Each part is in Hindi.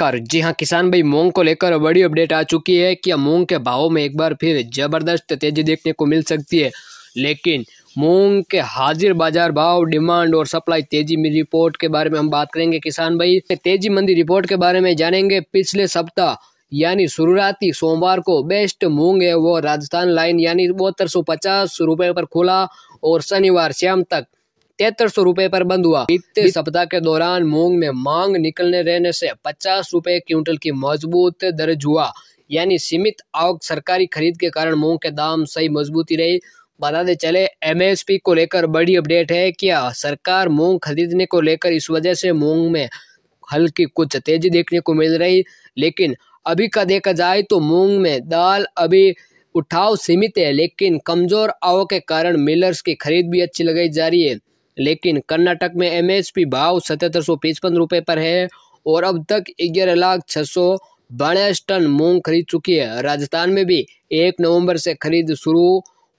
नमस्कार जी हाँ किसान भाई मूंग को लेकर बड़ी अपडेट आ चुकी है कि मूंग के भाव में एक बार फिर जबरदस्त तेजी देखने को मिल सकती है लेकिन मूंग के हाजिर बाजार भाव डिमांड और सप्लाई तेजी में रिपोर्ट के बारे में हम बात करेंगे किसान भाई तेजी मंदी रिपोर्ट के बारे में जानेंगे पिछले सप्ताह यानी शुरुआती सोमवार को बेस्ट मूंग है वो राजस्थान लाइन यानी बहत्तर सौ पचास रुपये पर खुला और शनिवार शाम तक तिहत्तर सौ रूपए पर बंद हुआ बीते सप्ताह के दौरान मूंग में मांग निकलने रहने से पचास रूपए क्विंटल की मजबूत दर्ज हुआ यानी सीमित आवक सरकारी खरीद के कारण मूंग के दाम सही मजबूती रही बताते चले एमएसपी को लेकर बड़ी अपडेट है क्या सरकार मूंग खरीदने को लेकर इस वजह से मूंग में हल्की कुछ तेजी देखने को मिल रही लेकिन अभी का देखा जाए तो मूंग में दाल अभी उठाव सीमित है लेकिन कमजोर आवक के कारण मिलर्स की खरीद भी अच्छी लगाई जा रही है लेकिन कर्नाटक में एमएसपी भाव सतहत्तर सौ पर है और अब तक ग्यारह लाख छः सौ बयास टन मूंग खरीद चुकी है राजस्थान में भी एक नवंबर से खरीद शुरू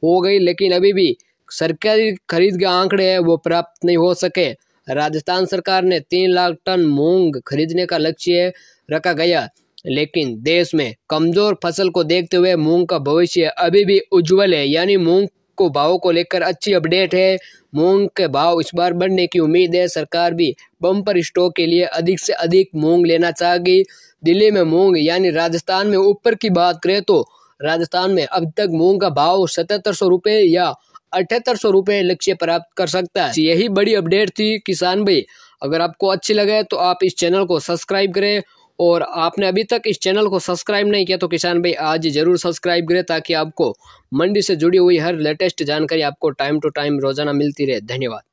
हो गई लेकिन अभी भी सरकारी खरीद के आंकड़े हैं वो प्राप्त नहीं हो सके राजस्थान सरकार ने तीन लाख टन मूंग खरीदने का लक्ष्य रखा गया लेकिन देश में कमजोर फसल को देखते हुए मूंग का भविष्य अभी भी उज्जवल है यानी मूंग आपको भाव को लेकर अच्छी अपडेट है मूंग के भाव इस बार बढ़ने की उम्मीद है सरकार भी बम्पर स्टॉक के लिए अधिक से अधिक मूंग लेना चाहेगी दिल्ली में मूंग यानी राजस्थान में ऊपर की बात करें तो राजस्थान में अब तक मूंग का भाव सतहत्तर सौ रुपये या अठहत्तर सौ रुपये लक्ष्य प्राप्त कर सकता है यही बड़ी अपडेट थी किसान भाई अगर आपको अच्छी लगे तो आप इस चैनल को सब्सक्राइब करें और आपने अभी तक इस चैनल को सब्सक्राइब नहीं किया तो किसान भाई आज जरूर सब्सक्राइब करें ताकि आपको मंडी से जुड़ी हुई हर लेटेस्ट जानकारी आपको टाइम टू टाइम रोजाना मिलती रहे धन्यवाद